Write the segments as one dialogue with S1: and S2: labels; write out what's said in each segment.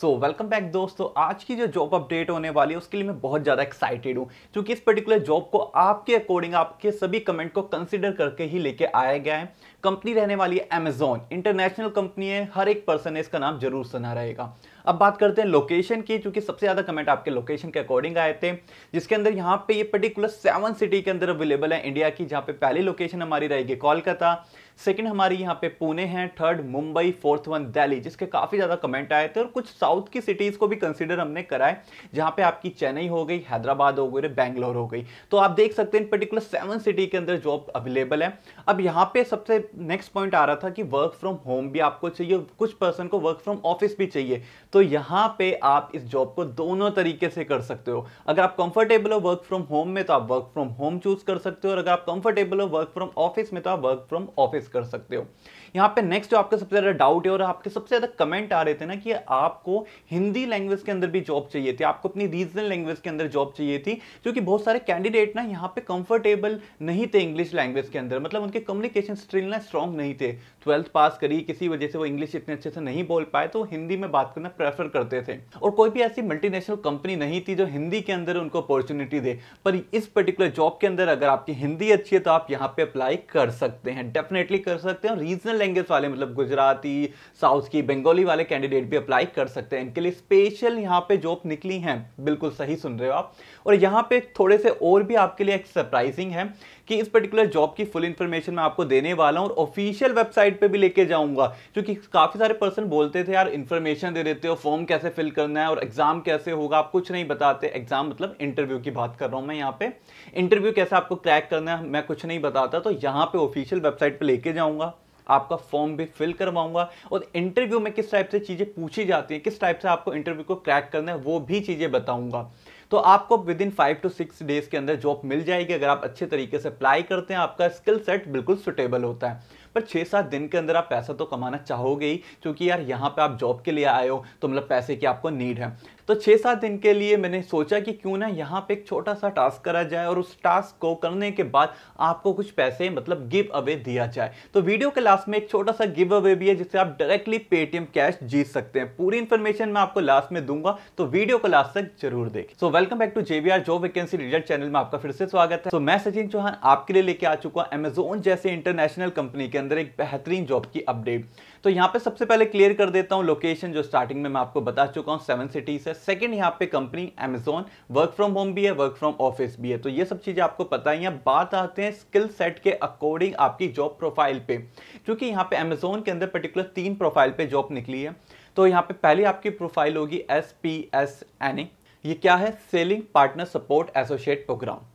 S1: सो welcome back दोस्तों आज की जो जॉब अपडेट होने वाली है उसके लिए मैं बहुत ज़्यादा एक्साइटेड हूँ क्योंकि इस पर्टिकुलर जॉब को आपके अकॉर्डिंग आपके सभी कमेंट को कंसिडर करके ही लेके आया गया है कंपनी रहने वाली है अमेजोन इंटरनेशनल कंपनी है हर एक पर्सन ने इसका नाम जरूर सुना रहेगा अब बात करते हैं लोकेशन की क्योंकि सबसे ज़्यादा कमेंट आपके लोकेशन के अकॉर्डिंग आए थे जिसके अंदर यहाँ पे ये पर्टिकुलर सेवन सिटी के अंदर अवेलेबल है इंडिया की जहाँ पे पहली लोकेशन हमारी रहेगी कोलकाता सेकंड हमारी यहाँ पे पुणे है third Mumbai fourth one Delhi जिसके काफ़ी ज़्यादा कमेंट आए थे और कुछ साउथ की सिटीज़ को भी कंसिडर हमने कराए जहाँ पे आपकी चेन्नई हो गई हैदराबाद हो गई बैंगलोर हो गई तो आप देख सकते हैं इन पर्टिकुलर सेवन सिटी के अंदर जॉब अवेलेबल है अब यहाँ पे सबसे नेक्स्ट पॉइंट आ रहा था कि वर्क फ्रॉम होम भी आपको चाहिए कुछ पर्सन को वर्क फ्रॉम ऑफिस भी चाहिए तो यहाँ पे आप इस जॉब को दोनों तरीके से कर सकते हो अगर आप कंफर्टेबल हो वर्क फ्रॉम होम में तो आप वर्क फ्रॉम होम चूज कर सकते हो और अगर आप कंफर्टेबल हो वर्क फ्रॉम ऑफिस में तो आप वर्क फ्रॉम ऑफिस कर सकते हो यहाँ पे नेक्स्ट जो आपका सबसे ज़्यादा डाउट है और आपके सबसे ज़्यादा कमेंट आ रहे थे ना कि आपको हिंदी लैंग्वेज के अंदर भी जॉब चाहिए थी आपको अपनी रीजनल लैंग्वेज के अंदर जॉब चाहिए थी क्योंकि बहुत सारे कैंडिडेट ना यहाँ पे कंफर्टेबल नहीं थे इंग्लिश लैंग्वेज के अंदर मतलब उनके कम्युनिकेशन स्किल ना स्ट्रॉन्ग नहीं थे ट्वेल्थ पास करी किसी वजह से वो इंग्लिश इतने अच्छे से नहीं बोल पाए तो हिंदी में बात करना प्रेफर करते थे और कोई भी ऐसी मल्टीनेशनल कंपनी नहीं थी जो हिंदी के अंदर उनको अपॉर्चुनिटी दे पर इस पर्टिकुलर जॉब के अंदर अगर आपकी हिंदी अच्छी है तो आप यहाँ पे अप्लाई कर सकते हैं डेफिनेटली कर सकते हैं रीजनल लैंग्वेज वाले मतलब गुजराती साउथ की बंगाली वाले कैंडिडेट भी अप्लाई कर सकते हैं इनके लिए स्पेशल यहाँ पे जॉब निकली हैं बिल्कुल सही सुन रहे हो आप और यहाँ पे थोड़े से और भी आपके लिए एक सरप्राइजिंग है कि इस पर्टिकुलर जॉब की फुल इन्फॉर्मेशन मैं आपको देने वाला हूँ और ऑफिशियल वेबसाइट पे भी लेके जाऊँगा क्योंकि काफ़ी सारे पर्सन बोलते थे यार इन्फॉर्मेशन दे देते हो फॉर्म कैसे फिल करना है और एग्जाम कैसे होगा आप कुछ नहीं बताते एग्जाम मतलब इंटरव्यू की बात कर रहा हूँ मैं यहाँ पे इंटरव्यू कैसे आपको क्रैक करना है मैं कुछ नहीं बताता तो यहाँ पे ऑफिशियल वेबसाइट पर लेके जाऊँगा आपका फॉर्म भी फिल करवाऊंगा और इंटरव्यू में किस टाइप से चीज़ें पूछी जाती हैं किस टाइप से आपको इंटरव्यू को क्रैक करना है वो भी चीज़ें बताऊंगा तो आपको within five to six days के अंदर जॉब मिल जाएगी अगर आप अच्छे तरीके से अप्लाई करते हैं आपका स्किल सेट बिल्कुल सुटेबल होता है पर छह सात दिन के अंदर आप पैसा तो कमाना चाहोगे ही क्योंकि यार यहाँ पे आप जॉब के लिए आए हो तो मतलब पैसे की आपको नीड है तो छः सात दिन के लिए मैंने सोचा कि क्यों ना यहाँ पे एक छोटा सा टास्क करा जाए और उस टास्क को करने के बाद आपको कुछ पैसे मतलब गिव अवे दिया जाए तो वीडियो के लास्ट में एक छोटा सा गिव अवे भी है जिससे आप डायरेक्टली पेटीएम कैश जीत सकते हैं पूरी इन्फॉर्मेशन मैं आपको लास्ट में दूंगा तो वीडियो को लास्ट तक जरूर देखें so welcome back to JVR job vacancy result channel में आपका फिर से स्वागत है तो so, मैं सचिन चौहान आपके लिए लेके आ चुका हूँ अमेजोन जैसे इंटरनेशनल कंपनी के अंदर एक बेहतरीन जॉब की अपडेट तो यहाँ पे सबसे पहले क्लियर कर देता हूँ लोकेशन जो स्टार्टिंग में मैं आपको बता चुका हूँ सेवन सिटीज है सेकंड यहाँ पे company Amazon work from home भी है वर्क फ्रॉम ऑफिस भी है तो ये सब चीज़ें आपको पता ही है बात आते हैं स्किल सेट के अकॉर्डिंग आपकी जॉब प्रोफाइल पे क्योंकि यहाँ पे अमेजोन के अंदर पर्टिकुलर तीन प्रोफाइल पे जॉब निकली है तो यहाँ पे पहली आपकी प्रोफाइल होगी S P S N A ये क्या है selling partner support associate program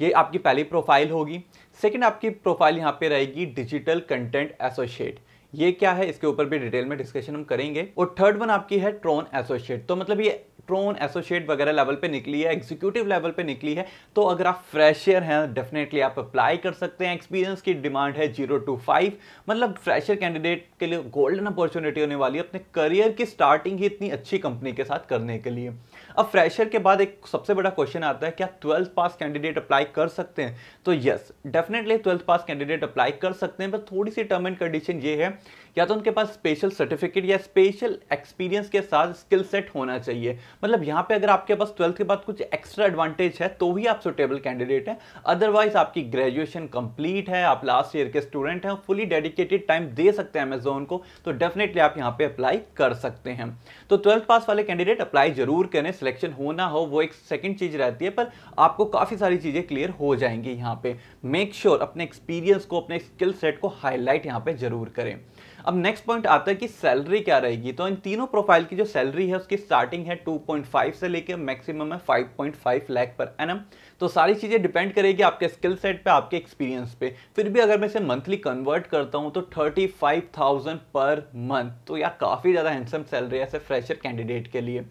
S1: ये आपकी पहली प्रोफाइल होगी सेकंड आपकी प्रोफाइल यहाँ पे रहेगी डिजिटल कंटेंट एसोसिएट ये क्या है इसके ऊपर भी डिटेल में डिस्कशन हम करेंगे और थर्ड वन आपकी है ट्रोन एसोसिएट तो मतलब ये ड्रोन एसोसिएट वगैरह लेवल पे निकली है एग्जीक्यूटिव लेवल पे निकली है तो अगर आप फ्रेशर हैं डेफिनेटली आप अप्लाई कर सकते हैं एक्सपीरियंस की डिमांड है जीरो टू फाइव मतलब फ्रेशर कैंडिडेट के लिए गोल्डन अपॉर्चुनिटी होने वाली है अपने करियर की स्टार्टिंग ही इतनी अच्छी कंपनी के साथ करने के लिए अब फ्रेशर के बाद एक सबसे बड़ा क्वेश्चन आता है क्या ट्वेल्थ पास कैंडिडेट अप्लाई कर सकते हैं तो yes definitely twelfth pass candidate apply कर सकते हैं पर थोड़ी सी टर्म एंड कंडीशन ये है या तो उनके पास स्पेशल सर्टिफिकेट या स्पेशल एक्सपीरियंस के साथ स्किल सेट होना चाहिए मतलब यहाँ पे अगर आपके पास ट्वेल्थ के बाद कुछ एक्स्ट्रा एडवांटेज है तो भी आप सुटेबल कैंडिडेट हैं अदरवाइज आपकी ग्रेजुएशन कंप्लीट है आप लास्ट ईयर के स्टूडेंट हैं फुली डेडिकेटेड टाइम दे सकते हैं अमेजोन को तो डेफिनेटली आप यहाँ पे अप्लाई कर सकते हैं तो ट्वेल्थ पास वाले कैंडिडेट अप्लाई जरूर करें सिलेक्शन होना हो वो एक सेकेंड चीज़ रहती है पर आपको काफ़ी सारी चीज़ें क्लियर हो जाएंगी यहाँ पे मेक श्योर sure अपने एक्सपीरियंस को अपने स्किल सेट को हाईलाइट यहाँ पे जरूर करें अब नेक्स्ट पॉइंट आता है कि सैलरी क्या रहेगी तो इन तीनों प्रोफाइल की जो सैलरी है उसकी स्टार्टिंग है 2.5 से लेकर मैक्सिमम है 5.5 लाख पर एनम तो सारी चीज़ें डिपेंड करेगी आपके स्किल सेट पे आपके एक्सपीरियंस पे फिर भी अगर मैं इसे मंथली कन्वर्ट करता हूँ तो 35,000 पर मंथ तो यार काफ़ी ज़्यादा हैंडसम सैलरी है ऐसे फ्रेशर कैंडिडेट के लिए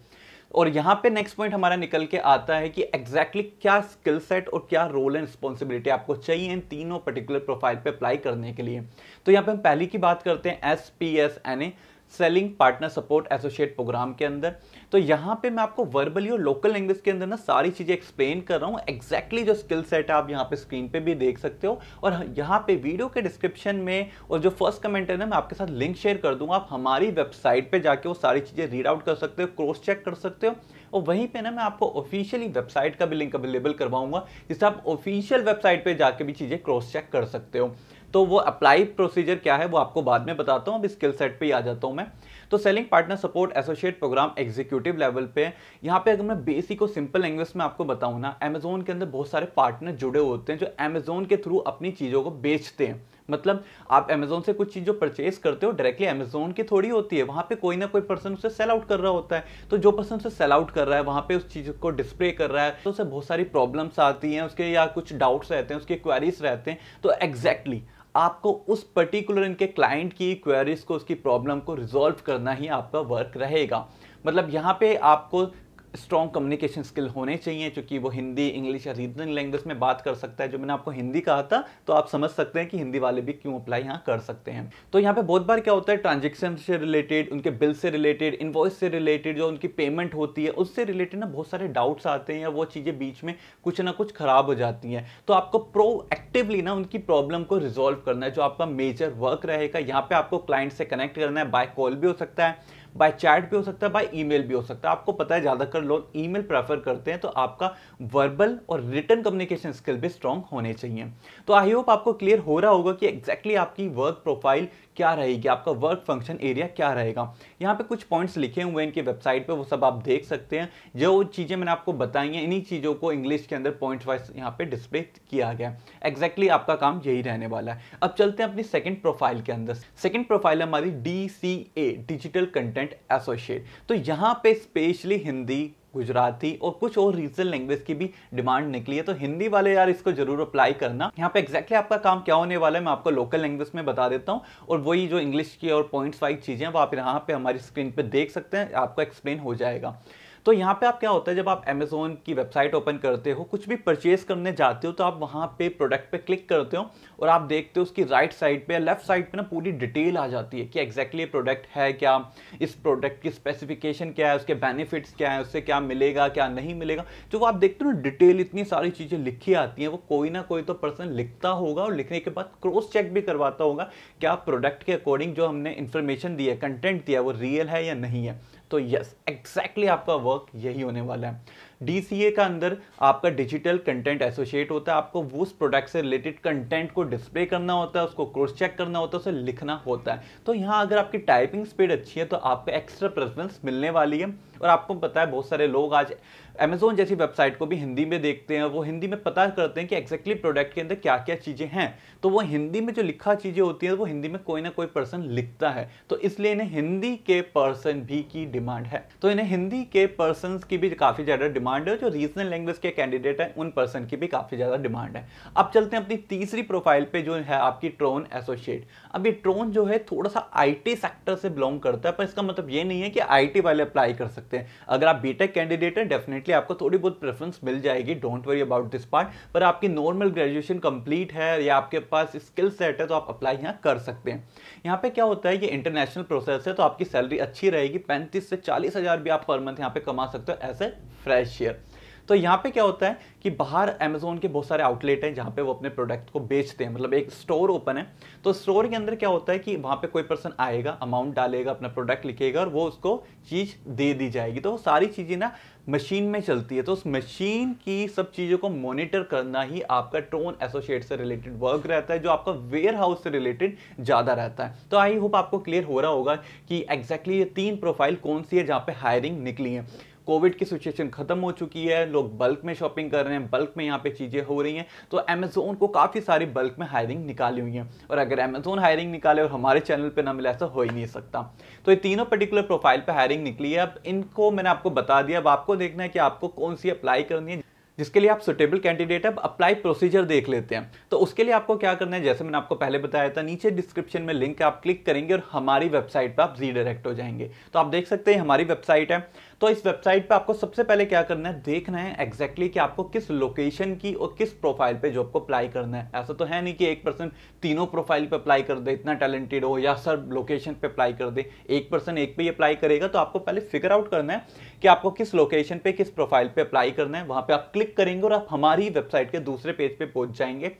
S1: और यहाँ पे नेक्स्ट पॉइंट हमारा निकल के आता है कि एग्जैक्टली exactly क्या स्किल सेट और क्या रोल एंड रिस्पॉन्सिबिलिटी आपको चाहिए इन तीनों पर्टिकुलर प्रोफाइल पे अप्लाई करने के लिए तो यहाँ पे हम पहली की बात करते हैं S P S N A selling partner support associate program के अंदर तो यहाँ पे मैं आपको वर्बली और लोकल लैंग्वेज के अंदर ना सारी चीज़ें एक्सप्लेन कर रहा हूँ एक्जैक्टली जो स्किल सेट है आप यहाँ पे स्क्रीन पे भी देख सकते हो और यहाँ पे वीडियो के डिस्क्रिप्शन में और जो फर्स्ट कमेंट है ना मैं आपके साथ लिंक शेयर कर दूँगा आप हमारी वेबसाइट पर जाके वो सारी चीज़ें रीड आउट कर सकते हो क्रॉस चेक कर सकते हो और वहीं पर ना मैं आपको ऑफिशियली वेबसाइट का भी लिंक अवेलेबल करवाऊंगा जिससे आप ऑफिशियल वेबसाइट पर जाके भी चीज़ें क्रॉस चेक कर सकते हो तो वो अप्लाई प्रोसीजर क्या है वो आपको बाद में बताता हूँ अब स्किल सेट पर ही आ जाता हूँ मैं तो selling partner support associate program executive level पे यहाँ पे अगर मैं बेसिक और सिंपल लैंग्वेज में आपको बताऊँ ना अमेजोन के अंदर बहुत सारे पार्टनर जुड़े होते हैं जो अमेजोन के थ्रू अपनी चीज़ों को बेचते हैं मतलब आप अमेजोन से कुछ चीज़ जो परचेज करते हो डायरेक्टली अमेजोन की थोड़ी होती है वहाँ पे कोई ना कोई पर्सन उसे सेल आउट कर रहा होता है तो जो पर्सन उसे सेल आउट कर रहा है वहाँ पे उस चीज़ को डिस्प्ले कर रहा है तो उसे बहुत सारी प्रॉब्लम्स आती हैं उसके या कुछ डाउट्स रहते हैं उसके क्वेरीज रहते हैं तो एग्जैक्टली exactly, आपको उस पर्टिकुलर इनके क्लाइंट की क्वेरीज को उसकी प्रॉब्लम को रिजॉल्व करना ही आपका वर्क रहेगा मतलब यहाँ पे आपको स्ट्रॉन्ग कम्युनिकेशन स्किल होने चाहिए क्योंकि वो हिंदी इंग्लिश या रीजनल लैंग्वेज में बात कर सकता है जो मैंने आपको हिंदी कहा था तो आप समझ सकते हैं कि हिंदी वाले भी क्यों अप्लाई यहाँ कर सकते हैं तो यहाँ पे बहुत बार क्या होता है ट्रांजेक्शन से रिलेटेड उनके बिल से रिलेटेड इन्वॉइस से रिलेटेड जो उनकी पेमेंट होती है उससे रिलेटेड ना बहुत सारे डाउट्स आते हैं या वो चीज़ें बीच में कुछ ना कुछ खराब हो जाती हैं तो आपको प्रोएक्टिवली ना उनकी प्रॉब्लम को रिजोल्व करना है जो आपका मेजर वर्क रहेगा यहाँ पे आपको क्लाइंट से कनेक्ट करना है बाय कॉल भी हो सकता है बाय चैट भी हो सकता है बाय ईमेल भी हो सकता है आपको पता है ज़्यादातर लोग ईमेल प्रेफर करते हैं तो आपका वर्बल और रिटर्न कम्युनिकेशन स्किल भी स्ट्रांग होने चाहिए तो आई होप आपको क्लियर हो रहा होगा कि एग्जैक्टली exactly आपकी वर्क प्रोफाइल क्या रहेगी आपका वर्क फंक्शन एरिया क्या रहेगा यहाँ पे कुछ पॉइंट्स लिखे हुए हैं इनकी वेबसाइट पे वो सब आप देख सकते हैं जो चीज़ें मैंने आपको बताई हैं इन्हीं चीज़ों को इंग्लिश के अंदर पॉइंट वाइज यहाँ पे डिस्प्ले किया गया एग्जैक्टली आपका काम यही रहने वाला है अब चलते हैं अपनी सेकेंड प्रोफाइल के अंदर सेकेंड प्रोफाइल हमारी डी डिजिटल कंटेंट एसोशिएट तो यहाँ पे स्पेशली हिंदी गुजराती और कुछ और रीजनल लैंग्वेज की भी डिमांड निकली है तो हिंदी वाले यार इसको जरूर अप्लाई करना यहाँ पे एक्जैक्टली exactly आपका काम क्या होने वाला है मैं आपको लोकल लैंग्वेज में बता देता हूँ और वही जो इंग्लिश की और पॉइंट्स वाइज चीज़ें वो आप यहाँ पे हमारी स्क्रीन पर देख सकते हैं आपको एक्सप्लेन हो जाएगा तो यहाँ पे आप क्या होता है जब आप अमेजोन की वेबसाइट ओपन करते हो कुछ भी परचेज करने जाते हो तो आप वहाँ पे प्रोडक्ट पे क्लिक करते हो और आप देखते हो उसकी राइट साइड पे या लेफ्ट साइड पे ना पूरी डिटेल आ जाती है कि एग्जैक्टली ये प्रोडक्ट है क्या इस प्रोडक्ट की स्पेसिफिकेशन क्या है उसके बेनिफिट्स क्या है उससे क्या मिलेगा क्या नहीं मिलेगा जो आप देखते हो ना डिटेल इतनी सारी चीज़ें लिखी आती हैं वो कोई ना कोई तो पर्सन लिखता होगा और लिखने के बाद क्रॉस चेक भी करवाता होगा क्या प्रोडक्ट के अकॉर्डिंग जो हमने इन्फॉर्मेशन दी है कंटेंट दिया है वो रियल है या नहीं है तो यस एग्जैक्टली exactly आपका वर्क यही होने वाला है डीसीए का अंदर आपका डिजिटल कंटेंट एसोसिएट होता है आपको उस प्रोडक्ट से रिलेटेड कंटेंट को डिस्प्ले करना होता है उसको क्रॉस चेक करना होता है उसे लिखना होता है तो यहाँ अगर आपकी टाइपिंग स्पीड अच्छी है तो आपको एक्स्ट्रा प्रेफरेंस मिलने वाली है और आपको पता है बहुत सारे लोग आज अमेजोन जैसी वेबसाइट को भी हिंदी में देखते हैं वो हिंदी में पता करते हैं कि एक्जैक्टली प्रोडक्ट के अंदर क्या क्या चीज़ें हैं तो वो हिंदी में जो लिखा चीज़ें होती हैं वो हिंदी में कोई ना कोई पर्सन लिखता है तो इसलिए इन्हें हिंदी के पर्सन भी की डिमांड है तो इन्हें हिंदी के पर्सन की भी काफ़ी ज़्यादा डिमांड डिमांड है जो रीजनल लैंग्वेज के कैंडिडेट हैं उन पर्सन की भी काफ़ी ज़्यादा डिमांड है अब चलते हैं अपनी तीसरी प्रोफाइल पे जो है आपकी ट्रोन एसोसिएट अब ये ट्रोन जो है थोड़ा सा आईटी सेक्टर से बिलोंग करता है पर इसका मतलब ये नहीं है कि आईटी वाले अप्लाई कर सकते हैं अगर आप बीटेक कैंडिडेट हैं डेफिनेटली आपको थोड़ी बहुत प्रेफरेंस मिल जाएगी don't worry about this part पर आपकी नॉर्मल ग्रेजुएशन कंप्लीट है या आपके पास स्किल सेट है तो आप अप्लाई यहाँ कर सकते हैं यहाँ पे क्या होता है ये इंटरनेशनल प्रोसेस है तो आपकी सैलरी अच्छी रहेगी पैंतीस से चालीस हजार भी आप पर मंथ यहाँ पे कमा सकते हो ऐसे फ्रेश शेयर तो यहाँ पे क्या होता है कि बाहर अमेजोन के बहुत सारे आउटलेट हैं जहाँ पे वो अपने प्रोडक्ट को बेचते हैं मतलब एक स्टोर ओपन है तो स्टोर के अंदर क्या होता है कि वहाँ पे कोई पर्सन आएगा अमाउंट डालेगा अपना प्रोडक्ट लिखेगा और वो उसको चीज़ दे दी जाएगी तो वो सारी चीज़ें ना मशीन में चलती है तो उस मशीन की सब चीज़ों को मॉनिटर करना ही आपका ट्रोन एसोसिएट से रिलेटेड वर्क रहता है जो आपका वेयर हाउस से रिलेटेड ज़्यादा रहता है तो आई होप आपको क्लियर हो रहा होगा कि एग्जैक्टली exactly ये तीन प्रोफाइल कौन सी है जहाँ पे हायरिंग निकली है कोविड की सिचुएशन ख़त्म हो चुकी है लोग बल्क में शॉपिंग कर रहे हैं बल्क में यहाँ पे चीज़ें हो रही हैं तो अमेजोन को काफ़ी सारी बल्क में हायरिंग निकाली हुई हैं और अगर अमेजोन हायरिंग निकाले और हमारे चैनल पर ना मिला ऐसा हो ही नहीं सकता तो ये तीनों पर्टिकुलर प्रोफाइल पर हायरिंग निकली है अब इनको मैंने आपको बता दिया अब आपको देखना है कि आपको कौन सी अप्लाई करनी है जिसके लिए आप सुटेबल कैंडिडेट अब अप्लाई प्रोसीजर देख लेते हैं तो उसके लिए आपको क्या करना है जैसे मैंने आपको पहले बताया था नीचे डिस्क्रिप्शन में लिंक आप क्लिक करेंगे और हमारी वेबसाइट पर आप जी डायरेक्ट हो जाएंगे तो आप देख सकते हैं हमारी वेबसाइट है तो इस वेबसाइट पे आपको सबसे पहले क्या करना है देखना है एग्जैक्टली exactly कि आपको किस लोकेशन की और किस प्रोफाइल पे जॉब को अप्लाई करना है ऐसा तो है नहीं कि एक पर्सन तीनों प्रोफाइल पे अप्लाई कर दे इतना टैलेंटेड हो या सर लोकेशन पे अप्लाई कर दे एक पर्सन एक पे ही अप्लाई करेगा तो आपको पहले फिगर आउट करना है कि आपको किस लोकेशन पे किस प्रोफाइल पे अप्लाई करना है वहां पे आप क्लिक करेंगे और आप हमारी वेबसाइट के दूसरे पेज पे पहुंच जाएंगे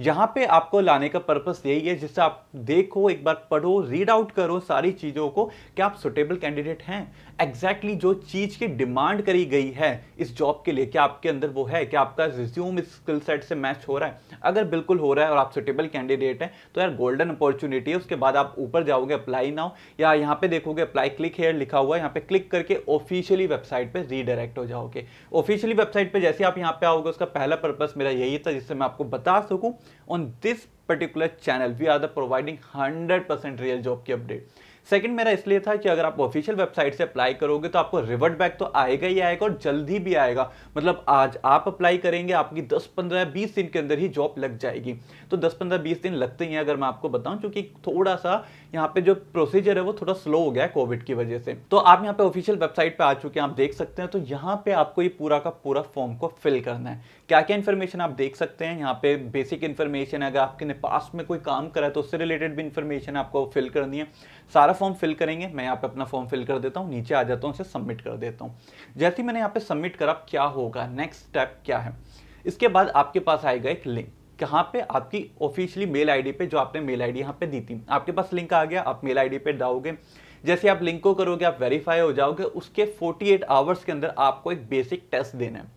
S1: यहाँ पे आपको लाने का पर्पस यही है जिससे आप देखो एक बार पढ़ो रीड आउट करो सारी चीज़ों को कि आप सुटेबल कैंडिडेट हैं एग्जैक्टली exactly जो चीज़ की डिमांड करी गई है इस जॉब के लिए क्या आपके अंदर वो है कि आपका रिज्यूम इस स्किल सेट से मैच हो रहा है अगर बिल्कुल हो रहा है और आप सुटेबल कैंडिडेट हैं तो यार गोल्डन अपॉर्चुनिटी है उसके बाद आप ऊपर जाओगे अप्लाई नाउ या यहाँ पे देखोगे अप्लाई क्लिक हेयर लिखा हुआ है यहाँ पे क्लिक करके ऑफिशियली वेबसाइट पर रीडायरेक्ट हो जाओगे ऑफिशियली वेबसाइट पर जैसे आप यहाँ पे आओगे उसका पहला पर्पज मेरा यही था जिससे मैं आपको बता सकूँ on this particular channel we are the providing 100 percent real job की अपडेट सेकंड मेरा इसलिए था कि अगर आप ऑफिशियल वेबसाइट से अप्लाई करोगे तो आपको रिवर्ट बैक तो आएगा ही आएगा और जल्दी भी आएगा मतलब आज आप अप्लाई करेंगे आपकी 10 15 20 दिन के अंदर ही जॉब लग जाएगी तो 10 15 20 दिन लगते ही हैं अगर मैं आपको बताऊं क्योंकि थोड़ा सा यहाँ पे जो प्रोसीजर है वो थोड़ा स्लो हो गया है कोविड की वजह से तो आप यहाँ पे ऑफिशियल वेबसाइट पर आ चुके हैं आप देख सकते हैं तो यहाँ पे आपको ये पूरा का पूरा फॉर्म को फिल करना है क्या क्या इन्फॉर्मेशन आप देख सकते हैं यहाँ पे बेसिक इन्फॉर्मेशन अगर आपके ने पास में कोई काम करा है तो उससे रिलेटेड भी इन्फॉर्मेशन आपको फिल करनी है सारा फॉर्म फिल करेंगे मैं यहाँ पे अपना फॉर्म फिल कर देता हूँ नीचे आ जाता हूँ उसे सबमिट कर देता हूँ जैसे ही मैंने यहाँ पे सबमिट करा क्या होगा नेक्स्ट स्टेप क्या है इसके बाद आपके पास आएगा एक लिंक कहाँ पे आपकी ऑफिशियली मेल आईडी पे जो आपने मेल आईडी यहाँ पे दी थी आपके पास लिंक आ गया आप मेल आईडी पे डाओगे जैसे आप लिंक को करोगे आप वेरीफाई हो जाओगे उसके 48 आवर्स के अंदर आपको एक बेसिक टेस्ट देना है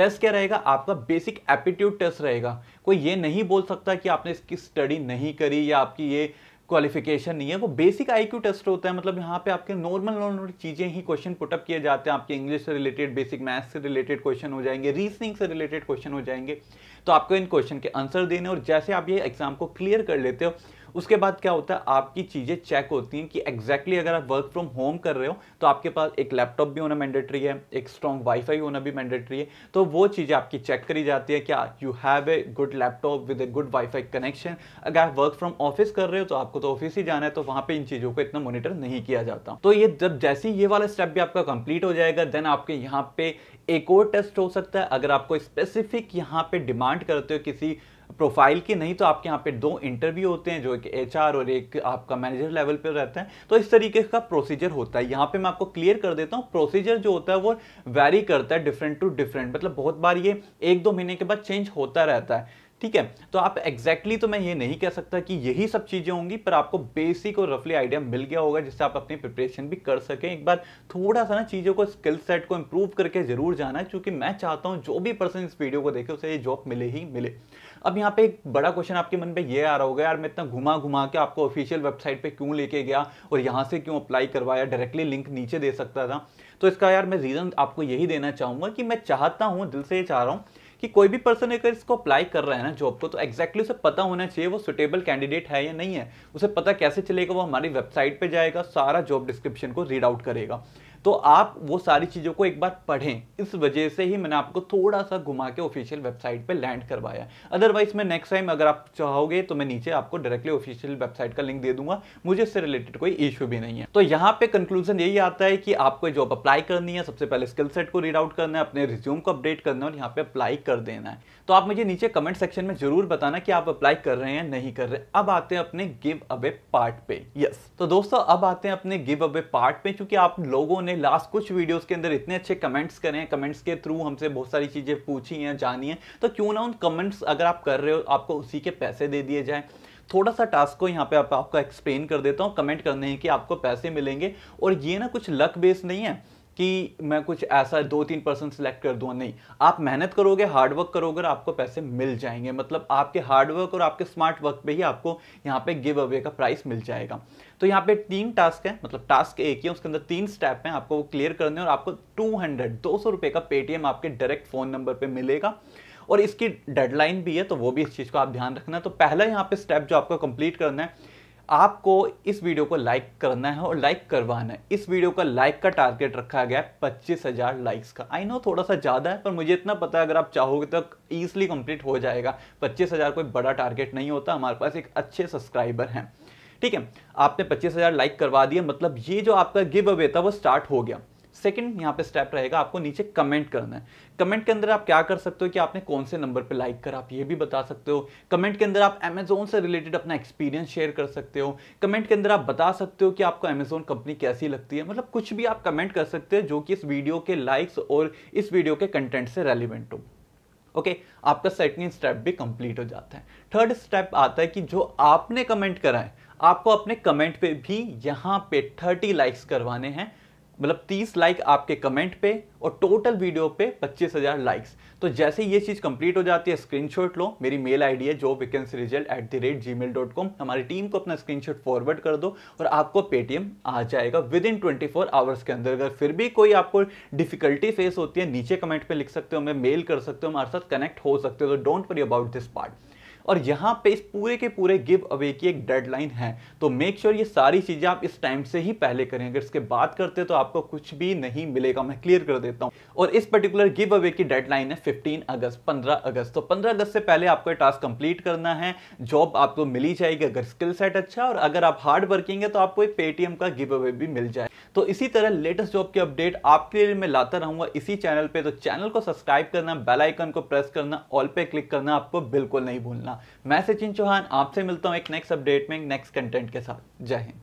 S1: टेस्ट क्या रहेगा आपका बेसिक एप्टीट्यूड टेस्ट रहेगा कोई ये नहीं बोल सकता कि आपने इसकी स्टडी नहीं करी या आपकी ये क्वालिफिकेशन नहीं है वो बेसिक आई टेस्ट होता है मतलब यहाँ पे आपके नॉर्मल नॉर्मल चीज़ें ही क्वेश्चन पुटअप किए जाते हैं आपके इंग्लिश से रिलेटेड बेसिक मैथ्स से रिलेटेड क्वेश्चन हो जाएंगे रीजनिंग से रिलेटेड क्वेश्चन हो जाएंगे तो आपको इन क्वेश्चन के आंसर देने और जैसे आप ये एग्जाम को क्लियर कर लेते हो उसके बाद क्या होता है आपकी चीज़ें चेक होती हैं कि एग्जैक्टली अगर आप वर्क फ्रॉम होम कर रहे हो तो आपके पास एक लैपटॉप भी होना मैंडेटरी है एक स्ट्रॉन्ग वाईफाई होना भी मैंडेटरी है तो वो चीज़ें आपकी चेक करी जाती है क्या you have a good laptop with a good wifi connection अगर आप वर्क फ्रॉम ऑफिस कर रहे हो तो आपको तो ऑफिस ही जाना है तो वहाँ पर इन चीज़ों को इतना मोनिटर नहीं किया जाता तो ये जब जैसे ये वाला स्टेप भी आपका कंप्लीट हो जाएगा देन आपके यहाँ पे एक और टेस्ट हो सकता है अगर आपको स्पेसिफिक यहाँ पे डिमांड करते हो किसी प्रोफाइल की नहीं तो आपके यहाँ पे दो इंटरव्यू होते हैं जो एक एच और एक आपका मैनेजर लेवल पर रहता है तो इस तरीके का प्रोसीजर होता है यहाँ पे मैं आपको क्लियर कर देता हूँ प्रोसीजर जो होता है वो वेरी करता है डिफरेंट टू डिफरेंट मतलब बहुत बार ये एक दो महीने के बाद चेंज होता रहता है ठीक है तो आप एग्जैक्टली exactly तो मैं ये नहीं कह सकता कि यही सब चीज़ें होंगी पर आपको बेसिक और रफली आइडिया मिल गया होगा जिससे आप अपनी प्रिपरेशन भी कर सकें एक बार थोड़ा सा ना चीज़ों को स्किल सेट को इम्प्रूव करके जरूर जाना क्योंकि मैं चाहता हूँ जो भी पर्सन इस वीडियो को देखे उसे ये जॉब मिले ही मिले अब यहाँ पे एक बड़ा क्वेश्चन आपके मन पे ये आ रहा होगा यार मैं इतना घुमा घुमा के आपको ऑफिशियल वेबसाइट पे क्यों लेके गया और यहाँ से क्यों अप्लाई करवाया डायरेक्टली लिंक नीचे दे सकता था तो इसका यार मैं रीज़न आपको यही देना चाहूँगा कि मैं चाहता हूँ दिल से ये चाह रहा हूँ कि कोई भी पर्सन अगर इसको अप्लाई कर रहा है ना जॉब को तो एक्जैक्टली exactly उसे पता होना चाहिए वो सुटेबल कैंडिडेट है या नहीं है उसे पता कैसे चलेगा वो हमारी वेबसाइट पर जाएगा सारा जॉब डिस्क्रिप्शन को रीड आउट करेगा तो आप वो सारी चीज़ों को एक बार पढ़ें इस वजह से ही मैंने आपको थोड़ा सा घुमा के ऑफिशियल वेबसाइट पर लैंड करवाया अदरवाइज मैं नेक्स्ट टाइम अगर आप चाहोगे तो मैं नीचे आपको डायरेक्टली ऑफिशियल वेबसाइट का लिंक दे दूंगा मुझे इससे रिलेटेड कोई इश्यू भी नहीं है तो यहाँ पे कंक्लूजन यही आता है कि आपको जॉब अप्लाई करनी है सबसे पहले स्किल सेट को रीड आउट करना है अपने रिज्यूम को अपडेट करना है और यहाँ पे अप्लाई कर देना है तो आप मुझे नीचे कमेंट सेक्शन में जरूर बताना कि आप अप्लाई कर रहे हैं या नहीं कर रहे अब आते हैं अपने गिव अवे पार्ट पे यस तो दोस्तों अब आते हैं अपने गिव अवे पार्ट पे क्योंकि आप लोगों ने ने लास्ट कुछ वीडियोस के अंदर इतने अच्छे कमेंट्स करे हैं कमेंट्स के थ्रू हमसे बहुत सारी चीज़ें पूछी हैं जानी हैं तो क्यों ना उन कमेंट्स अगर आप कर रहे हो आपको उसी के पैसे दे दिए जाए थोड़ा सा टास्क को यहाँ पे आप, आपको एक्सप्लेन कर देता हूँ कमेंट करने हैं कि आपको पैसे मिलेंगे और ये ना कुछ लक बेस्ड नहीं है कि मैं कुछ ऐसा दो तीन परसेंट सेलेक्ट कर दूँ नहीं आप मेहनत करोगे हार्डवर्क करोगे और आपको पैसे मिल जाएंगे मतलब आपके हार्डवर्क और आपके स्मार्ट वर्क पे ही आपको यहाँ पे गिव अवे का प्राइस मिल जाएगा तो यहाँ पे तीन टास्क है मतलब टास्क एक ही है उसके अंदर तीन स्टेप हैं आपको वो क्लियर करने और आपको टू हंड्रेड दो सौ रुपये का पेटीएम आपके डायरेक्ट फ़ोन नंबर पर मिलेगा और इसकी डेडलाइन भी है तो वो भी इस चीज़ को आप ध्यान रखना तो पहला यहाँ पे स्टेप जो आपको कंप्लीट करना है आपको इस वीडियो को लाइक करना है और लाइक करवाना है इस वीडियो का लाइक का टारगेट रखा गया है पच्चीस हजार लाइक्स का आई नो थोड़ा सा ज़्यादा है पर मुझे इतना पता है अगर आप चाहोगे तो ईजिली कंप्लीट हो जाएगा पच्चीस हजार कोई बड़ा टारगेट नहीं होता हमारे पास एक अच्छे सब्सक्राइबर हैं ठीक है आपने पच्चीस हजार लाइक करवा दिया मतलब ये जो आपका गिव अवे था वो स्टार्ट हो गया सेकंड यहाँ पे स्टेप रहेगा आपको नीचे कमेंट करना है कमेंट के अंदर आप क्या कर सकते हो कि आपने कौन से नंबर पे लाइक करा आप ये भी बता सकते हो कमेंट के अंदर आप अमेजोन से रिलेटेड अपना एक्सपीरियंस शेयर कर सकते हो कमेंट के अंदर आप बता सकते हो कि आपको अमेजोन कंपनी कैसी लगती है मतलब कुछ भी आप कमेंट कर सकते हो जो कि इस वीडियो के लाइक्स और इस वीडियो के कंटेंट से रेलिवेंट हो ओके okay, आपका सेकेंड स्टेप भी कंप्लीट हो जाता है थर्ड स्टेप आता है कि जो आपने कमेंट करा है आपको अपने कमेंट पे भी यहाँ पे 30 लाइक्स करवाने हैं मतलब 30 लाइक आपके कमेंट पे और टोटल वीडियो पे 25,000 लाइक्स तो जैसे ये चीज़ कंप्लीट हो जाती है स्क्रीनशॉट लो मेरी मेल आईडी है जो vacancy result at the rate Gmail dot com हमारी टीम को अपना स्क्रीनशॉट फॉरवर्ड कर दो और आपको पेटीएम आ जाएगा within twenty four hours के अंदर अगर फिर भी कोई आपको डिफिकल्टी फेस होती है नीचे कमेंट पर लिख सकते हो हमें मेल कर सकते हो हमारे साथ कनेक्ट हो सकते हो तो don't worry about this part और यहाँ पे इस पूरे के पूरे गिव अवे की एक डेडलाइन है तो मेक श्योर sure ये सारी चीज़ें आप इस टाइम से ही पहले करें अगर इसके बात करते तो आपको कुछ भी नहीं मिलेगा मैं क्लियर कर देता हूँ और इस पर्टिकुलर गिव अवे की डेडलाइन है फिफ्टीन अगस्त पंद्रह अगस्त तो पंद्रह अगस्त से पहले आपको टास्क कंप्लीट करना है जॉब आपको मिल ही जाएगी अगर स्किल सेट अच्छा और अगर आप हार्ड वर्किंग है तो आपको एक पेटीएम का गिव अवे भी मिल जाए तो इसी तरह लेटेस्ट जॉब की अपडेट आपके लिए मैं लाता रहूंगा इसी चैनल पे तो चैनल को सब्सक्राइब करना बेल आइकन को प्रेस करना ऑल पे क्लिक करना आपको बिल्कुल नहीं भूलना मैं सचिन चौहान आपसे मिलता हूँ एक नेक्स्ट अपडेट में नेक्स्ट कंटेंट के साथ जय हिंद